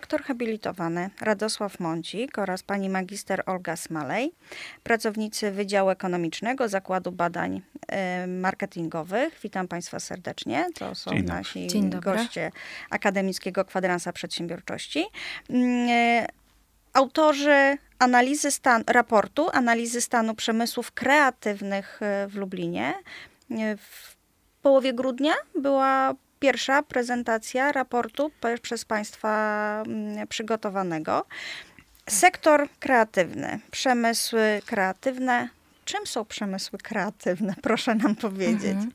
doktor habilitowany Radosław Mącik oraz pani magister Olga Smalej, pracownicy Wydziału Ekonomicznego Zakładu Badań Marketingowych. Witam Państwa serdecznie. To są Dzień nasi Dzień goście Akademickiego Kwadransa Przedsiębiorczości. Mm, e, autorzy analizy stan, raportu analizy stanu przemysłów kreatywnych e, w Lublinie e, w połowie grudnia była pierwsza prezentacja raportu przez Państwa mm, przygotowanego. Sektor kreatywny, przemysły kreatywne. Czym są przemysły kreatywne? Proszę nam powiedzieć. Mhm.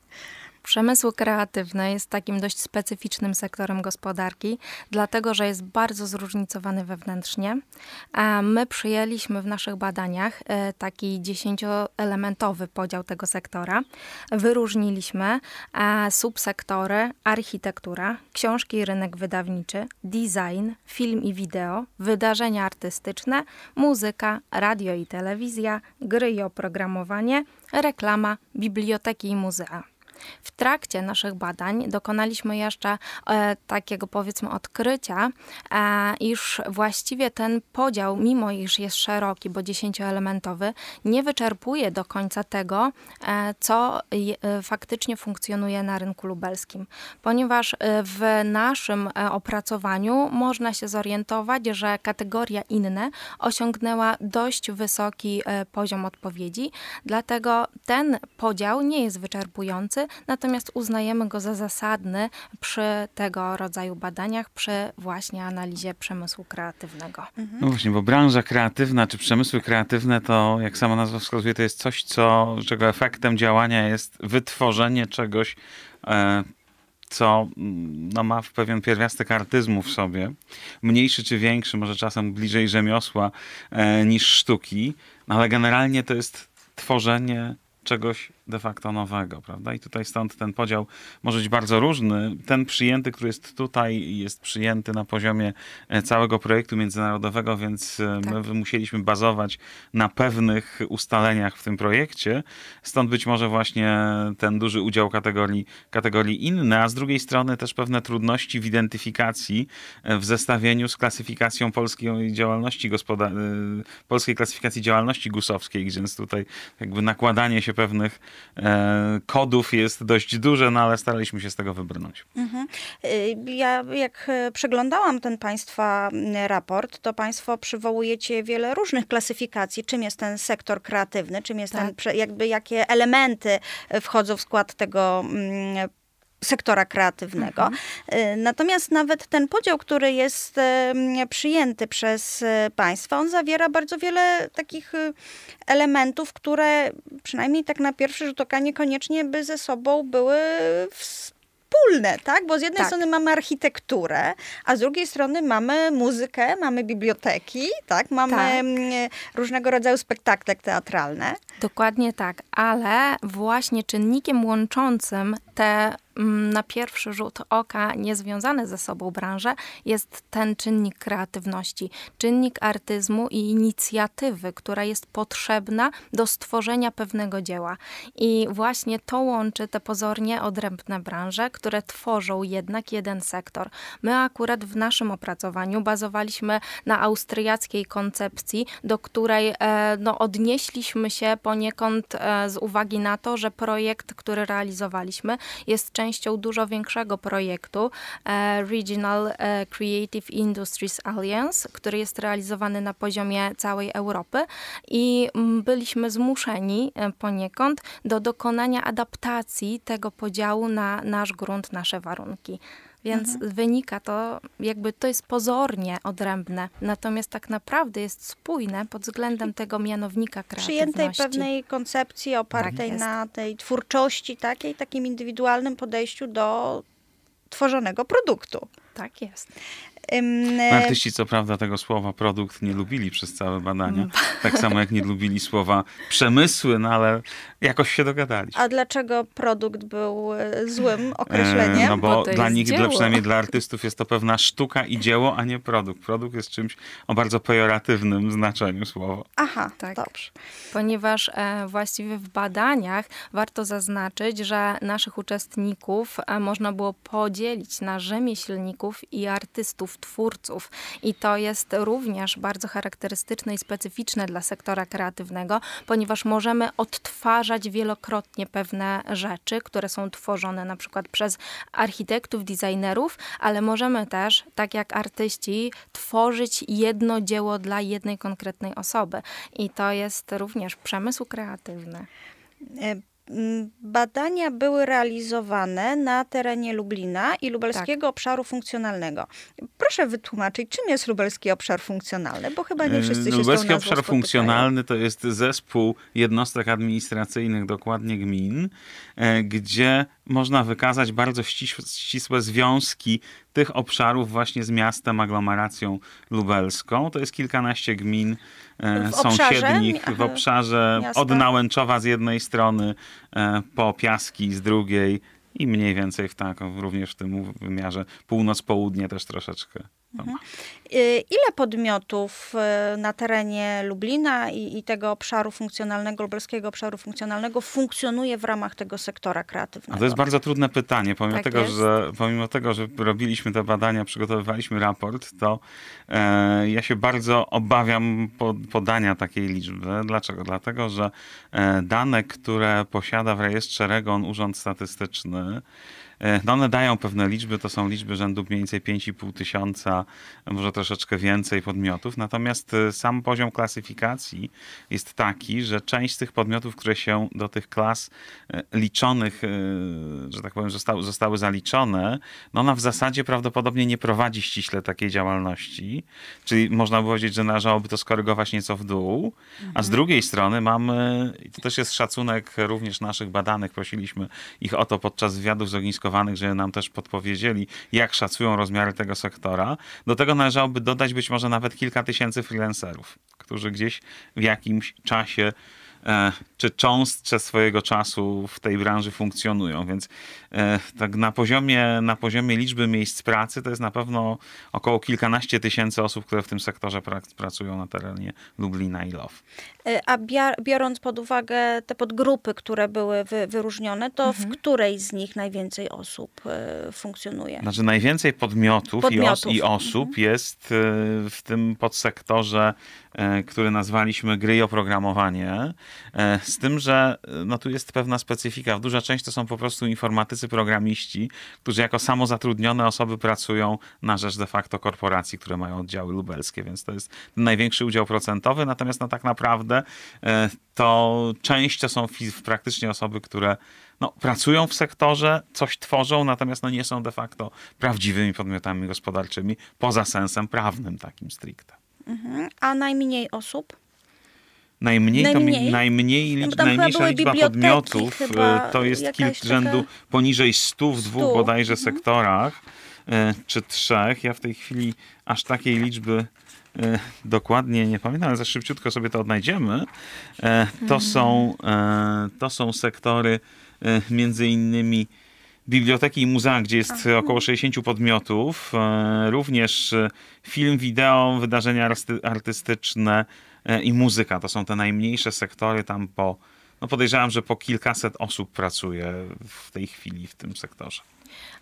Przemysł kreatywny jest takim dość specyficznym sektorem gospodarki, dlatego że jest bardzo zróżnicowany wewnętrznie. My przyjęliśmy w naszych badaniach e, taki dziesięcioelementowy podział tego sektora. Wyróżniliśmy e, subsektory architektura, książki i rynek wydawniczy, design, film i wideo, wydarzenia artystyczne, muzyka, radio i telewizja, gry i oprogramowanie, reklama, biblioteki i muzea. W trakcie naszych badań dokonaliśmy jeszcze e, takiego powiedzmy odkrycia, e, iż właściwie ten podział, mimo iż jest szeroki, bo dziesięcioelementowy, nie wyczerpuje do końca tego, e, co e, faktycznie funkcjonuje na rynku lubelskim. Ponieważ e, w naszym e, opracowaniu można się zorientować, że kategoria inne osiągnęła dość wysoki poziom odpowiedzi, dlatego ten podział nie jest wyczerpujący, natomiast uznajemy go za zasadny przy tego rodzaju badaniach, przy właśnie analizie przemysłu kreatywnego. Mhm. No właśnie, bo branża kreatywna czy przemysły kreatywne to, jak sama nazwa wskazuje, to jest coś, co, czego efektem działania jest wytworzenie czegoś, e, co no, ma pewien pierwiastek artyzmu w sobie, mniejszy czy większy, może czasem bliżej rzemiosła e, niż sztuki, no, ale generalnie to jest tworzenie czegoś de facto nowego, prawda? I tutaj stąd ten podział może być bardzo różny. Ten przyjęty, który jest tutaj, jest przyjęty na poziomie e, całego projektu międzynarodowego, więc e, tak. my musieliśmy bazować na pewnych ustaleniach w tym projekcie. Stąd być może właśnie ten duży udział kategorii, kategorii inne, a z drugiej strony też pewne trudności w identyfikacji e, w zestawieniu z klasyfikacją polskiej działalności gospodarczej, polskiej klasyfikacji działalności gusowskiej, gdzie jest tutaj jakby nakładanie się pewnych E, kodów jest dość duże, no ale staraliśmy się z tego wybrnąć. Mhm. Y, ja jak e, przeglądałam ten Państwa raport, to Państwo przywołujecie wiele różnych klasyfikacji, czym jest ten sektor kreatywny, czym jest tak. ten, jakby jakie elementy e, wchodzą w skład tego sektora kreatywnego. Mhm. Y, natomiast nawet ten podział, który jest przyjęty przez y, państwa, on zawiera bardzo wiele takich y, elementów, które przynajmniej tak na pierwszy rzut oka niekoniecznie by ze sobą były w wspólne, tak? Bo z jednej tak. strony mamy architekturę, a z drugiej strony mamy muzykę, mamy biblioteki, tak? Mamy tak. Mm, różnego rodzaju spektakle teatralne. Dokładnie tak, ale właśnie czynnikiem łączącym te Mm, na pierwszy rzut oka niezwiązane ze sobą branże jest ten czynnik kreatywności, czynnik artyzmu i inicjatywy, która jest potrzebna do stworzenia pewnego dzieła. I właśnie to łączy te pozornie odrębne branże, które tworzą jednak jeden sektor. My akurat w naszym opracowaniu bazowaliśmy na austriackiej koncepcji, do której e, no, odnieśliśmy się poniekąd e, z uwagi na to, że projekt, który realizowaliśmy, jest częścią częścią dużo większego projektu e, Regional e, Creative Industries Alliance, który jest realizowany na poziomie całej Europy i mm, byliśmy zmuszeni e, poniekąd do dokonania adaptacji tego podziału na nasz grunt, nasze warunki. Więc mhm. wynika to, jakby to jest pozornie odrębne, natomiast tak naprawdę jest spójne pod względem tego mianownika kreatywności. Przyjętej pewnej koncepcji opartej tak na tej twórczości takiej, takim indywidualnym podejściu do tworzonego produktu. Tak jest. Artyści, co prawda, tego słowa produkt nie lubili przez całe badania. Tak samo jak nie lubili słowa przemysły, no ale jakoś się dogadali. A dlaczego produkt był e, złym określeniem? E, no bo, bo dla nich, dla, przynajmniej dla artystów, jest to pewna sztuka i dzieło, a nie produkt. Produkt jest czymś o bardzo pejoratywnym znaczeniu słowa. Aha, tak. dobrze. Ponieważ e, właściwie w badaniach warto zaznaczyć, że naszych uczestników można było podzielić na rzemieślników i artystów autorów, twórców. I to jest również bardzo charakterystyczne i specyficzne dla sektora kreatywnego, ponieważ możemy odtwarzać wielokrotnie pewne rzeczy, które są tworzone na przykład przez architektów, designerów, ale możemy też, tak jak artyści, tworzyć jedno dzieło dla jednej konkretnej osoby. I to jest również przemysł kreatywny. E, Badania były realizowane na terenie Lublina i lubelskiego tak. obszaru funkcjonalnego. Proszę wytłumaczyć, czym jest lubelski obszar funkcjonalny, bo chyba nie wszyscy się Lubelski obszar spotykają. funkcjonalny to jest zespół jednostek administracyjnych, dokładnie gmin, e, gdzie można wykazać bardzo ścisłe związki tych obszarów właśnie z miastem, aglomeracją lubelską. To jest kilkanaście gmin, sąsiednich w obszarze miasta. od Nałęczowa z jednej strony e, po Piaski z drugiej i mniej więcej w taką, również w tym wymiarze północ-południe też troszeczkę. Mhm. Ile podmiotów e, na terenie Lublina i, i, tego obszaru funkcjonalnego, lubelskiego obszaru funkcjonalnego funkcjonuje w ramach tego sektora kreatywnego? A to jest bardzo trudne pytanie. Pomimo, tak tego, że, pomimo tego, że robiliśmy te badania, przygotowywaliśmy raport, to e, ja się bardzo obawiam podania takiej liczby. Dlaczego? Dlatego, że e, dane, które posiada w rejestrze REGON Urząd Statystyczny, E, no one dają pewne liczby, to są liczby rzędu mniej więcej 5,5 tysiąca, może troszeczkę więcej podmiotów. Natomiast e, sam poziom klasyfikacji jest taki, że część z tych podmiotów, które się do tych klas e, liczonych, że tak powiem, zostały, zostały zaliczone, no ona w zasadzie prawdopodobnie nie prowadzi ściśle takiej działalności. Czyli można by powiedzieć, że należałoby to skorygować nieco w dół. A z mhm. drugiej strony mamy, to też jest szacunek również naszych badanych, prosiliśmy ich o to podczas wywiadów z ogniska użytkowanych, żeby nam też podpowiedzieli, jak szacują rozmiary tego sektora. Do tego należałoby dodać być może nawet kilka tysięcy freelancerów, którzy gdzieś w jakimś czasie E, czy cząstce swojego czasu w tej branży funkcjonują. Więc e, tak na poziomie, na poziomie liczby miejsc pracy to jest na pewno około kilkanaście tysięcy osób, które w tym sektorze pracują na terenie Lublina i LOW. E, a biorąc pod uwagę te podgrupy, które były wy wyróżnione, to mhm. w której z nich najwięcej osób funkcjonuje? Znaczy najwięcej podmiotów, podmiotów. I, os i, osób mhm. jest w tym podsektorze, który nazwaliśmy gry i oprogramowanie. E, z tym, że e, no, tu jest pewna specyfika. Duża część to są po prostu informatycy, programiści, którzy jako samozatrudnione osoby pracują na rzecz de facto korporacji, które mają oddziały lubelskie, więc to jest największy udział procentowy. Natomiast no, tak naprawdę e, to część to są praktycznie osoby, które no, pracują w sektorze, coś tworzą, natomiast no, nie są de facto prawdziwymi podmiotami gospodarczymi, poza sensem prawnym takim stricte. Mhm. A najmniej osób? najmniej, najmniej. To, no najmniej licz, no najmniejsza liczba podmiotów, e, to jest kilk rzędu poniżej 100 w dwóch 100. bodajże mhm. sektorach, e, czy trzech. Ja w tej chwili aż takiej liczby e, dokładnie nie pamiętam, ale za szybciutko sobie to odnajdziemy. To mhm. są, to są sektory między innymi biblioteki i muzea, gdzie jest Aha. około 60 podmiotów, również film, wideo, wydarzenia artystyczne, E, i muzyka. To są te najmniejsze sektory, tam po, no podejrzewam, że po kilkaset osób pracuje w tej chwili w tym sektorze.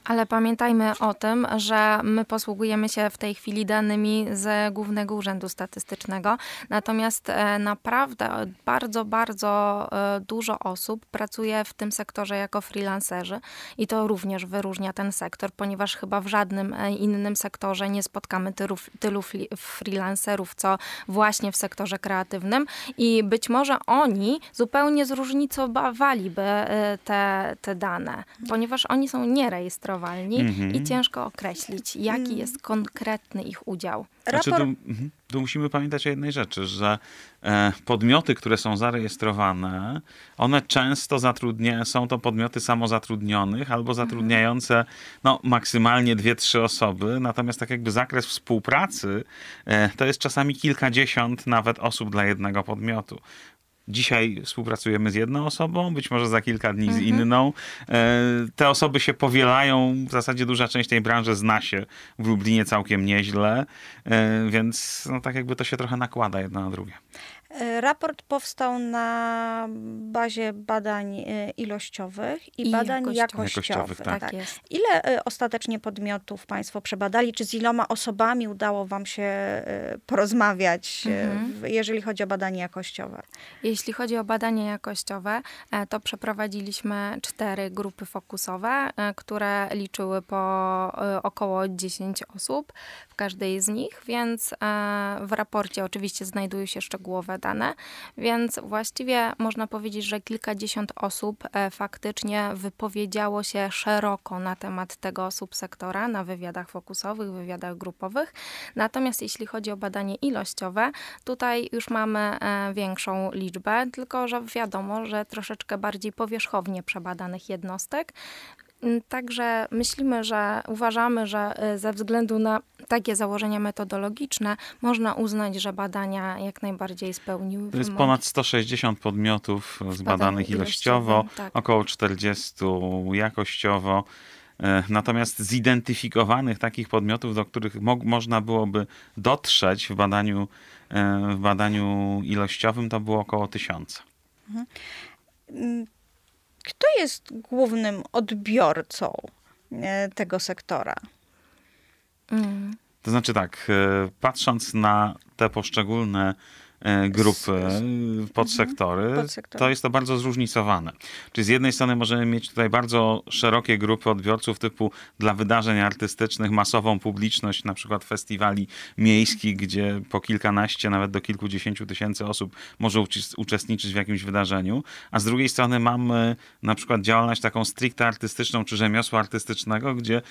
Ale pamiętajmy o tym, że my posługujemy się w tej chwili danymi z Głównego Urzędu Statystycznego. Natomiast e, naprawdę bardzo, bardzo e, dużo osób pracuje w tym sektorze jako freelancerzy i to również wyróżnia ten sektor, ponieważ chyba w żadnym e, innym sektorze nie spotkamy tylu, tylu freelancerów, co właśnie w sektorze kreatywnym i być może oni zupełnie zróżnicowaliby te, te dane, ponieważ oni są nierejestrowani i mhm. ciężko określić, jaki jest konkretny ich udział. Raport... Znaczy, tu, mhm. tu, musimy pamiętać o jednej rzeczy, że e, podmioty, które są zarejestrowane, one często zatrudnia, są to podmioty samozatrudnionych albo mhm. zatrudniające no, maksymalnie dwie, trzy osoby, natomiast tak jakby zakres współpracy e, to jest czasami kilkadziesiąt nawet osób dla jednego podmiotu. Dzisiaj współpracujemy z jedną osobą, być może za kilka dni mhm. z inną. E, te osoby się powielają, w zasadzie duża część tej branży zna się w Lublinie całkiem nieźle, e, więc no, tak jakby to się trochę nakłada jedno na drugie. E, raport powstał na bazie badań e, ilościowych i, I badań jakościowych. jakościowych tak. tak. Ile e, ostatecznie podmiotów Państwo przebadali? Czy z iloma osobami udało Wam się porozmawiać, mhm. jeżeli chodzi o badanie jakościowe? Jeśli chodzi o badanie jakościowe, to przeprowadziliśmy cztery grupy fokusowe, które liczyły po około 10 osób w każdej z nich, więc w raporcie oczywiście znajdują się szczegółowe dane, więc właściwie można powiedzieć, że kilkadziesiąt osób e, faktycznie wypowiedziało się szeroko na temat tego subsektora na wywiadach fokusowych, wywiadach grupowych. Natomiast jeśli chodzi o badanie ilościowe, tutaj już mamy e, większą liczbę, tylko że wiadomo, że troszeczkę bardziej powierzchownie przebadanych jednostek, Mm, także myślimy, że uważamy, że y, ze względu na takie założenia metodologiczne można uznać, że badania jak najbardziej spełniły. To jest ponad 160 podmiotów zbadanych ilościowo, ilościowo tak. około 40 jakościowo. E, natomiast zidentyfikowanych takich podmiotów, do których mo można byłoby dotrzeć w badaniu, e, w badaniu ilościowym, to było około tysiąca. Mhm mm, kto jest głównym odbiorcą e, tego sektora? Mm. To znaczy tak, e, patrząc na te poszczególne E, grupy, mhm, podsektory, to jest to bardzo zróżnicowane. Czyli z jednej strony możemy mieć tutaj bardzo szerokie grupy odbiorców typu dla wydarzeń artystycznych, masową publiczność, na przykład festiwali miejskich, gdzie po kilkanaście, nawet do kilkudziesięciu tysięcy osób może uczestniczyć w jakimś wydarzeniu, a z drugiej strony mamy na przykład działalność taką stricte artystyczną czy rzemiosła artystycznego, gdzie e,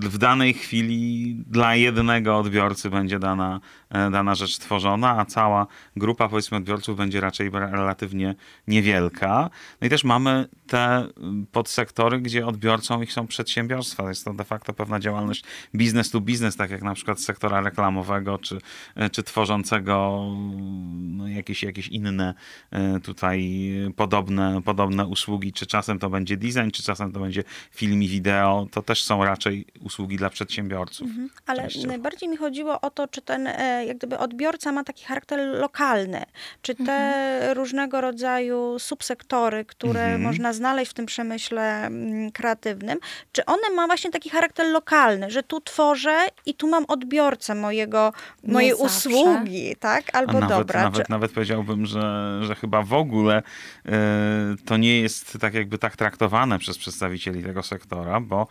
w danej chwili dla jednego odbiorcy będzie dana, e, dana rzecz tworzona, a cała grupa powiedzmy odbiorców będzie raczej relatywnie niewielka. No i też mamy te podsektory, gdzie odbiorcą ich są przedsiębiorstwa. Jest to de facto pewna działalność biznes to biznes, tak jak na przykład sektora reklamowego, czy, czy tworzącego no, jakieś, jakieś inne e, tutaj podobne, podobne usługi, czy czasem to będzie design, czy czasem to będzie film i wideo. To też są raczej usługi dla przedsiębiorców. Mhm. Ale częściowo. najbardziej mi chodziło o to, czy ten e, jak gdyby odbiorca ma taki charakter lokalne, czy te mhm. różnego rodzaju subsektory, które mhm. można znaleźć w tym przemyśle mm, kreatywnym, czy one ma właśnie taki charakter lokalny, że tu tworzę i tu mam odbiorcę mojego, mojej zawsze. usługi, tak? Albo nawet, dobra. Nawet, czy... nawet powiedziałbym, że, że chyba w ogóle e, to nie jest tak jakby tak traktowane przez przedstawicieli tego sektora, bo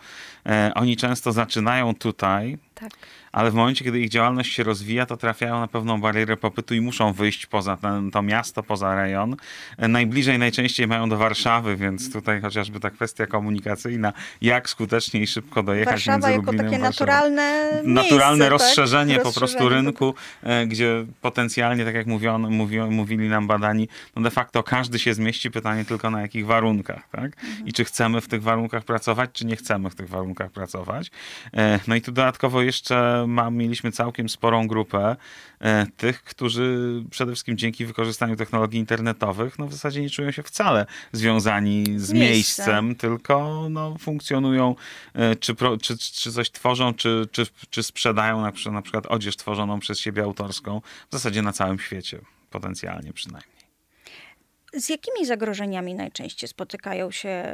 e, oni często zaczynają tutaj, tak. Ale w momencie, kiedy ich działalność się rozwija, to trafiają na pewną barierę popytu i muszą wyjść poza ten, to miasto, poza rejon. Najbliżej najczęściej mają do Warszawy, więc tutaj chociażby ta kwestia komunikacyjna, jak skutecznie i szybko dojechać Warszawa między jako takie naturalne miejsce, Naturalne tak? rozszerzenie, rozszerzenie, po prostu rynku, e, gdzie potencjalnie, tak jak mówiono, mówili nam badani, no de facto każdy się zmieści, pytanie tylko na jakich warunkach, tak? Mhm. I czy chcemy w tych warunkach pracować, czy nie chcemy w tych warunkach pracować. E, no i tu dodatkowo jeszcze mam, mieliśmy całkiem sporą grupę e, tych, którzy przede wszystkim dzięki wykorzystaniu technologii internetowych no w zasadzie nie czują się wcale związani z Miejsce. miejscem, tylko no, funkcjonują, e, czy, pro, czy, czy coś tworzą, czy, czy, czy sprzedają na, na przykład odzież tworzoną przez siebie autorską w zasadzie na całym świecie, potencjalnie przynajmniej. Z jakimi zagrożeniami najczęściej spotykają się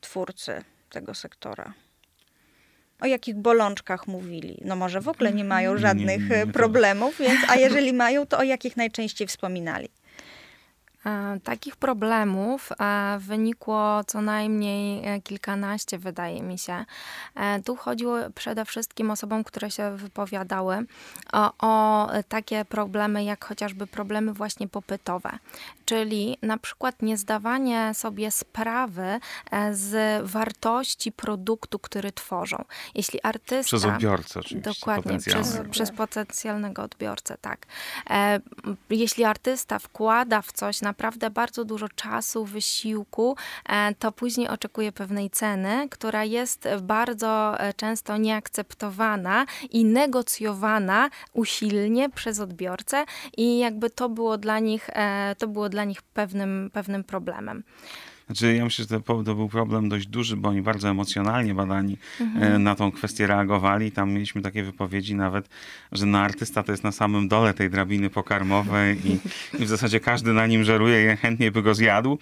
twórcy tego sektora? o jakich bolączkach mówili? No może w ogóle nie mają żadnych nie, e, nie, nie, problemów, więc a jeżeli mają, to o jakich najczęściej wspominali? E, takich problemów e, wynikło co najmniej e, kilkanaście, wydaje mi się. Tu chodziło przede wszystkim osobom, które się wypowiadały o, o, takie problemy, jak chociażby problemy właśnie popytowe, czyli na przykład niezdawanie sobie sprawy z wartości produktu, który tworzą. Jeśli artysta... Przez odbiorcę czyli Dokładnie, przez, tak. przez potencjalnego odbiorcę, tak. Jeśli artysta wkłada w coś na naprawdę bardzo dużo czasu, wysiłku, e, to później oczekuje pewnej ceny, która jest bardzo e, często nieakceptowana i negocjowana usilnie przez odbiorcę i jakby to było dla nich, e, to było dla nich pewnym, pewnym problemem. Znaczy, ja myślę, że to, to był problem dość duży, bo oni bardzo emocjonalnie badani e, mhm. na tą kwestię reagowali. Tam mieliśmy takie wypowiedzi nawet, że na artysta to jest na samym dole tej drabiny pokarmowej i, i w zasadzie każdy na nim żeruje i chętnie by go zjadł.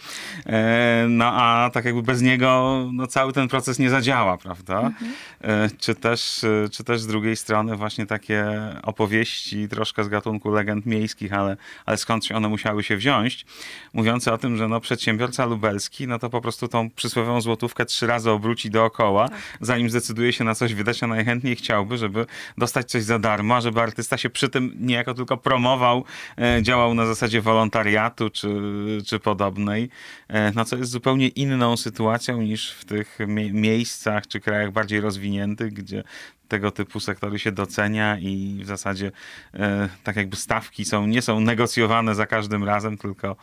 E, no a tak jakby bez niego no, cały ten proces nie zadziała, prawda? Mhm. E, czy, też, czy też z drugiej strony właśnie takie opowieści troszkę z gatunku legend miejskich, ale, ale skąd one musiały się wziąć, mówiące o tym, że no, przedsiębiorca lubelski Polski, no to po prostu tą przysłowiową złotówkę trzy razy obróci dookoła, tak. zanim zdecyduje się na coś wydać, a najchętniej chciałby, żeby dostać coś za darmo, a żeby artysta się przy tym niejako tylko promował, e, działał na zasadzie wolontariatu czy, czy podobnej, e, no co jest zupełnie inną sytuacją niż w tych miejscach czy krajach bardziej rozwiniętych, gdzie tego typu sektory się docenia i w zasadzie e, tak jakby stawki są, nie są negocjowane za każdym razem, tylko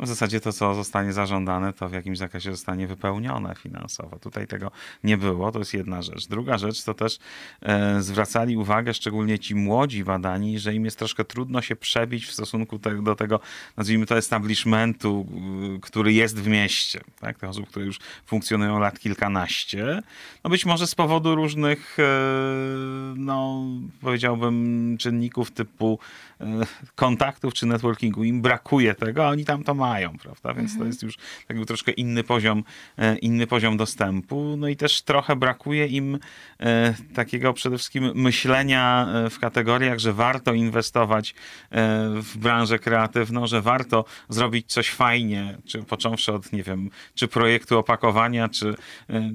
w zasadzie to, co zostanie zażądane, to w jakimś zakresie zostanie wypełnione finansowo. Tutaj tego nie było, to jest jedna rzecz. Druga rzecz to też e, zwracali uwagę, szczególnie ci młodzi badani, że im jest troszkę trudno się przebić w stosunku te, do tego, nazwijmy to establishmentu, e, który jest w mieście, tak? tych osób, które już funkcjonują lat kilkanaście. No być może z powodu różnych e, no, powiedziałbym, czynników typu e, kontaktów czy networkingu. Im brakuje tego, a oni tam to mają, prawda? Więc to mhm. jest już jakby troszkę inny poziom, e, inny poziom dostępu. No i też trochę brakuje im e, takiego przede wszystkim myślenia w kategoriach, że warto inwestować w branżę kreatywną, że warto zrobić coś fajnie, czy począwszy od, nie wiem, czy projektu opakowania, czy,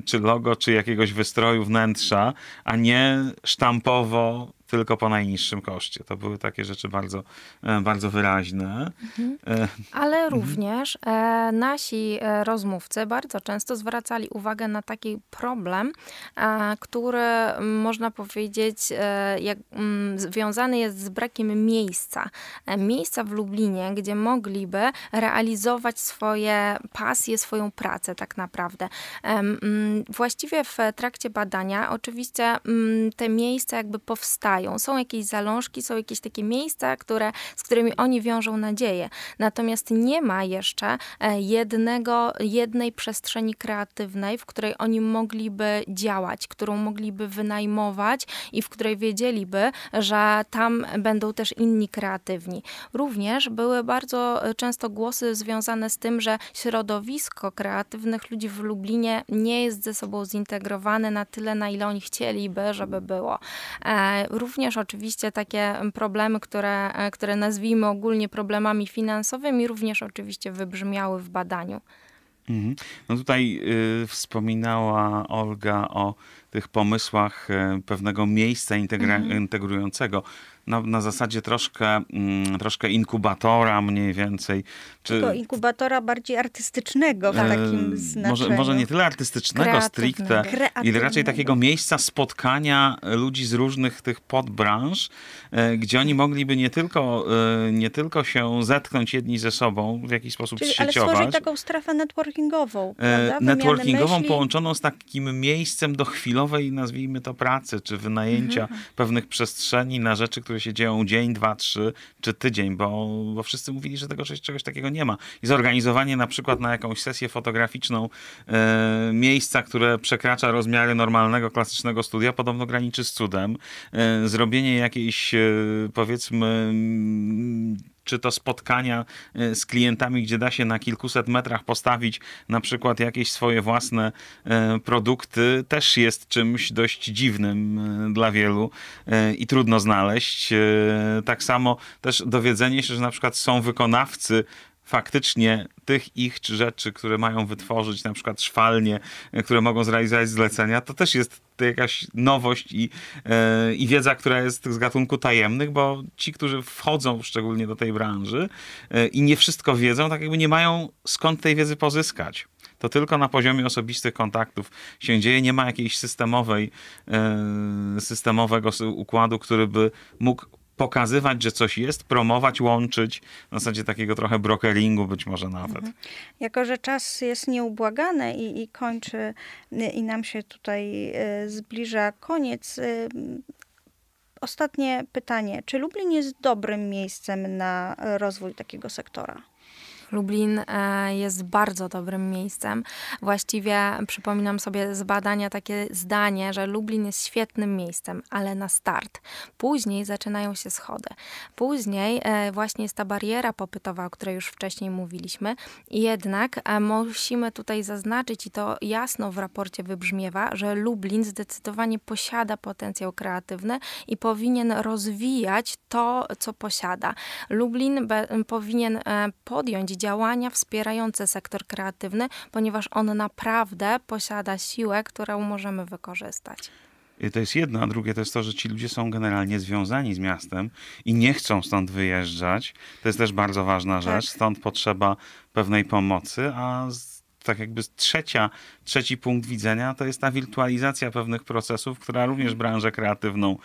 czy logo, czy jakiegoś wystroju wnętrza, a nie sztampowo tylko po najniższym koszcie. To były takie rzeczy bardzo, e, bardzo wyraźne. Mhm. E, mhm. Ale również e, nasi rozmówcy bardzo często zwracali uwagę na taki problem, który można powiedzieć jak, związany jest z brakiem miejsca. Miejsca w Lublinie, gdzie mogliby realizować swoje pasje, swoją pracę tak naprawdę. Właściwie w trakcie badania oczywiście te miejsca jakby powstały są jakieś zalążki, są jakieś takie miejsca, które, z którymi oni wiążą nadzieję. Natomiast nie ma jeszcze e, jednego, jednej przestrzeni kreatywnej, w której oni mogliby działać, którą mogliby wynajmować i w której wiedzieliby, że tam będą też inni kreatywni. Również były bardzo e, często głosy związane z tym, że środowisko kreatywnych ludzi w Lublinie nie jest ze sobą zintegrowane na tyle, na ile oni chcieliby, żeby było. E, również oczywiście takie problemy, które, e, które nazwijmy ogólnie problemami finansowymi, również oczywiście wybrzmiały w badaniu. Mhm. No tutaj y, wspominała Olga o tych pomysłach e, pewnego miejsca integra- mhm. integrującego. Na, na zasadzie troszkę, mm, troszkę inkubatora mniej więcej. Czy... Tylko inkubatora bardziej artystycznego w e, takim znaczeniu. Może, może nie tyle artystycznego Kreatywne. stricte, i raczej takiego miejsca spotkania ludzi z różnych tych podbranż, e, gdzie oni mogliby nie tylko, nie tylko się zetknąć jedni ze sobą, w jakiś sposób Czyli, sieciować. Ale stworzyć taką strefę networkingową, networkingową myśli. połączoną z takim miejscem do chwili chwilowej, nazwijmy to, pracy czy wynajęcia mhm. pewnych przestrzeni na rzeczy, które się dzieją dzień, dwa, trzy czy tydzień, bo, bo wszyscy mówili, że tego czegoś takiego nie ma. I zorganizowanie na przykład na jakąś sesję fotograficzną e, miejsca, które przekracza rozmiary normalnego, klasycznego studia, podobno graniczy z cudem. E, zrobienie jakiejś, e, powiedzmy, czy to spotkania y, z klientami, gdzie da się na kilkuset metrach postawić na przykład jakieś swoje własne y, produkty, też jest czymś dość dziwnym y, dla wielu i trudno znaleźć. Tak samo też dowiedzenie się, że na przykład są wykonawcy faktycznie tych ich czy rzeczy, które mają wytworzyć, na przykład szwalnie, e, które mogą zrealizować zlecenia, to też jest jakaś nowość i, yy, i wiedza, która jest z gatunku tajemnych, bo ci, którzy wchodzą szczególnie do tej branży yy, i nie wszystko wiedzą, tak jakby nie mają skąd tej wiedzy pozyskać to tylko na poziomie osobistych kontaktów się dzieje. Nie ma jakiejś systemowej, systemowego układu, który by mógł pokazywać, że coś jest, promować, łączyć, na zasadzie takiego trochę brokeringu być może nawet. Mhm. Jako, że czas jest nieubłagany i, i kończy, i nam się tutaj y, zbliża koniec, y, ostatnie pytanie. Czy Lublin jest dobrym miejscem na rozwój takiego sektora? Lublin e, jest bardzo dobrym miejscem. Właściwie przypominam sobie z badania takie zdanie, że Lublin jest świetnym miejscem, ale na start. Później zaczynają się schody. Później e, właśnie jest ta bariera popytowa, o której już wcześniej mówiliśmy. Jednak e, musimy tutaj zaznaczyć i to jasno w raporcie wybrzmiewa, że Lublin zdecydowanie posiada potencjał kreatywny i powinien rozwijać to, co posiada. Lublin powinien podjąć działania wspierające sektor kreatywny, ponieważ on naprawdę posiada siłę, którą możemy wykorzystać. To jest jedno, a drugie to jest to, że ci ludzie są generalnie związani z miastem i nie chcą stąd wyjeżdżać. To jest też bardzo ważna rzecz, tak. stąd potrzeba pewnej pomocy, a z tak jakby trzecia, trzeci punkt widzenia to jest ta wirtualizacja pewnych procesów, która również branżę kreatywną e,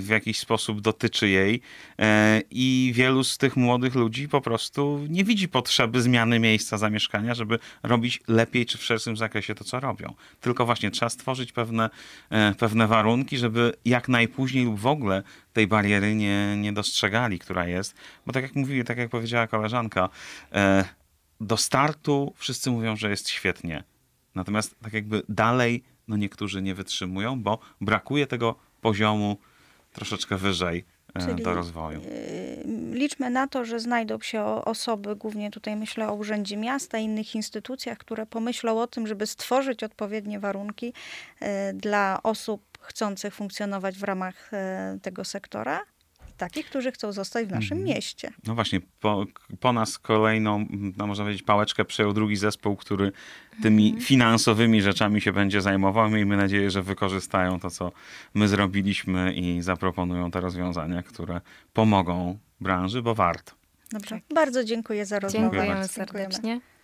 w jakiś sposób dotyczy jej e, i wielu z tych młodych ludzi po prostu nie widzi potrzeby zmiany miejsca zamieszkania, żeby robić lepiej czy w szerszym zakresie to, co robią. Tylko właśnie trzeba stworzyć pewne, e, pewne warunki, żeby jak najpóźniej lub w ogóle tej bariery nie, nie dostrzegali, która jest. Bo tak jak mówili, tak jak powiedziała koleżanka, do startu wszyscy mówią, że jest świetnie. Natomiast tak jakby dalej no niektórzy nie wytrzymują, bo brakuje tego poziomu troszeczkę wyżej e, Czyli do rozwoju. Y, liczmy na to, że znajdą się osoby, głównie tutaj myślę o Urzędzie Miasta i innych instytucjach, które pomyślą o tym, żeby stworzyć odpowiednie warunki y, dla osób chcących funkcjonować w ramach y, tego sektora takich, którzy chcą zostać w naszym mhm. mieście. No właśnie, po, po, nas kolejną, no można powiedzieć, pałeczkę przejął drugi zespół, który tymi mhm. finansowymi rzeczami się będzie zajmował. Miejmy nadzieję, że wykorzystają to, co my zrobiliśmy i zaproponują te rozwiązania, które pomogą branży, bo warto. Dobrze, tak. bardzo dziękuję za rozmowę. Dziękujemy serdecznie.